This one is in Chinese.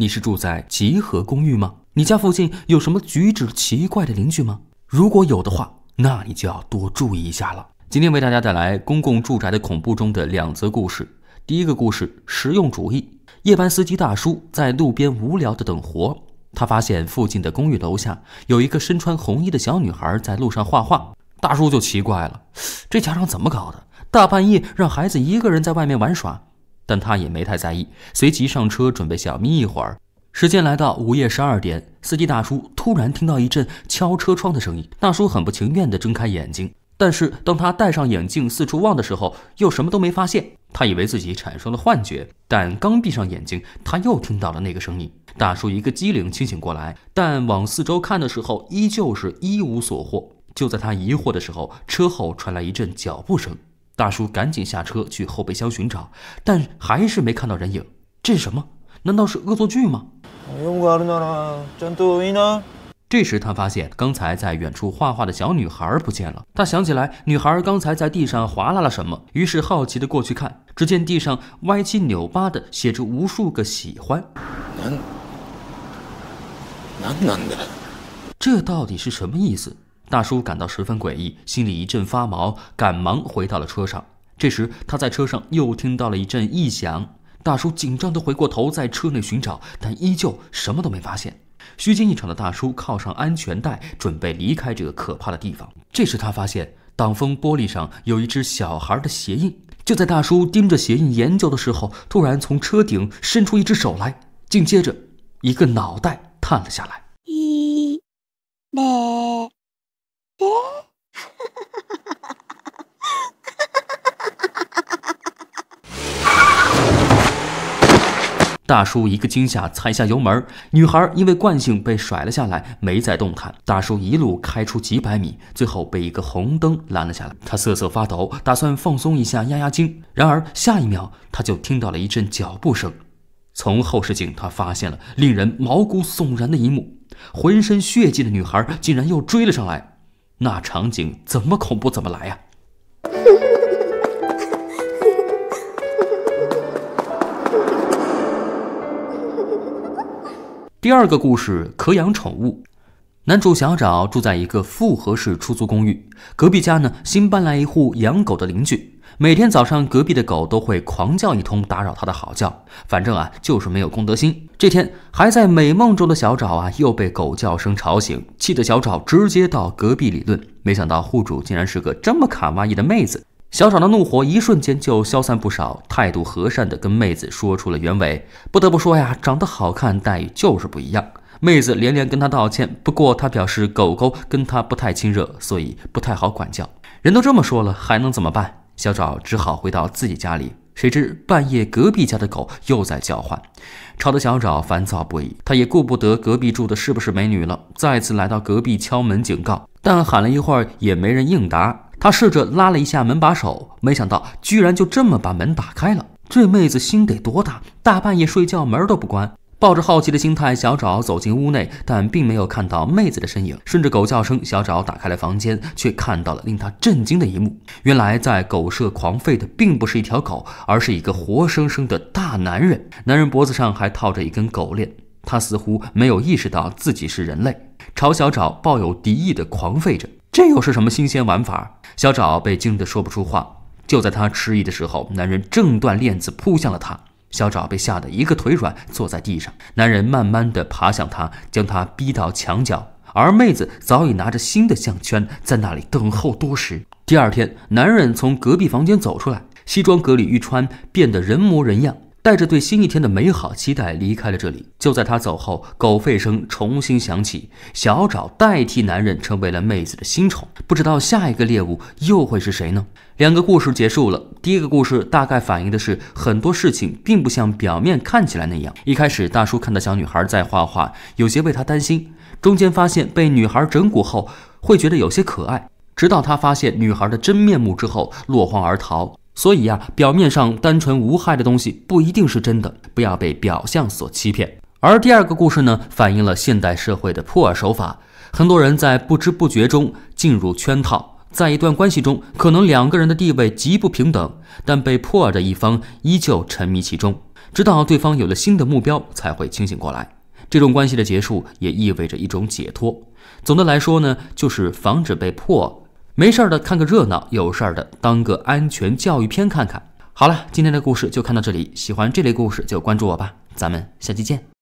你是住在集合公寓吗？你家附近有什么举止奇怪的邻居吗？如果有的话，那你就要多注意一下了。今天为大家带来公共住宅的恐怖中的两则故事。第一个故事：实用主义。夜班司机大叔在路边无聊地等活，他发现附近的公寓楼下有一个身穿红衣的小女孩在路上画画。大叔就奇怪了，这家长怎么搞的？大半夜让孩子一个人在外面玩耍。但他也没太在意，随即上车准备小眯一会儿。时间来到午夜十二点，司机大叔突然听到一阵敲车窗的声音。大叔很不情愿地睁开眼睛，但是当他戴上眼镜四处望的时候，又什么都没发现。他以为自己产生了幻觉，但刚闭上眼睛，他又听到了那个声音。大叔一个机灵，清醒过来，但往四周看的时候，依旧是一无所获。就在他疑惑的时候，车后传来一阵脚步声。大叔赶紧下车去后备箱寻找，但还是没看到人影。这是什么？难道是恶作剧吗？这时他发现刚才在远处画画的小女孩不见了。他想起来，女孩刚才在地上划拉了什么，于是好奇的过去看，只见地上歪七扭八的写着无数个“喜欢”。这到底是什么意思？大叔感到十分诡异，心里一阵发毛，赶忙回到了车上。这时，他在车上又听到了一阵异响。大叔紧张的回过头，在车内寻找，但依旧什么都没发现。虚惊一场的大叔靠上安全带，准备离开这个可怕的地方。这时，他发现挡风玻璃上有一只小孩的鞋印。就在大叔盯着鞋印研究的时候，突然从车顶伸出一只手来，紧接着一个脑袋探了下来。一，二。大叔一个惊吓，踩下油门，女孩因为惯性被甩了下来，没再动弹。大叔一路开出几百米，最后被一个红灯拦了下来。他瑟瑟发抖，打算放松一下，压压惊。然而下一秒，他就听到了一阵脚步声。从后视镜，他发现了令人毛骨悚然的一幕：浑身血迹的女孩竟然又追了上来。那场景怎么恐怖怎么来啊！第二个故事可养宠物。男主小找住在一个复合式出租公寓，隔壁家呢新搬来一户养狗的邻居，每天早上隔壁的狗都会狂叫一通，打扰他的好觉。反正啊，就是没有公德心。这天还在美梦中的小找啊，又被狗叫声吵醒，气得小找直接到隔壁理论，没想到户主竟然是个这么卡哇伊的妹子。小爽的怒火一瞬间就消散不少，态度和善的跟妹子说出了原委。不得不说呀，长得好看，待遇就是不一样。妹子连连跟他道歉，不过他表示狗狗跟他不太亲热，所以不太好管教。人都这么说了，还能怎么办？小爽只好回到自己家里。谁知半夜隔壁家的狗又在叫唤，吵得小爽烦躁不已。他也顾不得隔壁住的是不是美女了，再次来到隔壁敲门警告，但喊了一会儿也没人应答。他试着拉了一下门把手，没想到居然就这么把门打开了。这妹子心得多大，大半夜睡觉门都不关。抱着好奇的心态，小找走进屋内，但并没有看到妹子的身影。顺着狗叫声，小找打开了房间，却看到了令他震惊的一幕：原来在狗舍狂吠的并不是一条狗，而是一个活生生的大男人。男人脖子上还套着一根狗链，他似乎没有意识到自己是人类，朝小找抱有敌意的狂吠着。这又是什么新鲜玩法？小爪被惊得说不出话。就在他迟疑的时候，男人挣断链子扑向了他。小爪被吓得一个腿软，坐在地上。男人慢慢的爬向他，将他逼到墙角。而妹子早已拿着新的项圈在那里等候多时。第二天，男人从隔壁房间走出来，西装革履一穿，变得人模人样。带着对新一天的美好期待离开了这里。就在他走后，狗吠声重新响起，小爪代替男人成为了妹子的新宠。不知道下一个猎物又会是谁呢？两个故事结束了。第一个故事大概反映的是很多事情并不像表面看起来那样。一开始大叔看到小女孩在画画，有些为她担心；中间发现被女孩整蛊后，会觉得有些可爱；直到他发现女孩的真面目之后，落荒而逃。所以呀，表面上单纯无害的东西不一定是真的，不要被表象所欺骗。而第二个故事呢，反映了现代社会的破耳手法。很多人在不知不觉中进入圈套，在一段关系中，可能两个人的地位极不平等，但被破耳的一方依旧沉迷其中，直到对方有了新的目标，才会清醒过来。这种关系的结束，也意味着一种解脱。总的来说呢，就是防止被破。没事儿的，看个热闹；有事儿的，当个安全教育片看看。好了，今天的故事就看到这里。喜欢这类故事就关注我吧，咱们下期见。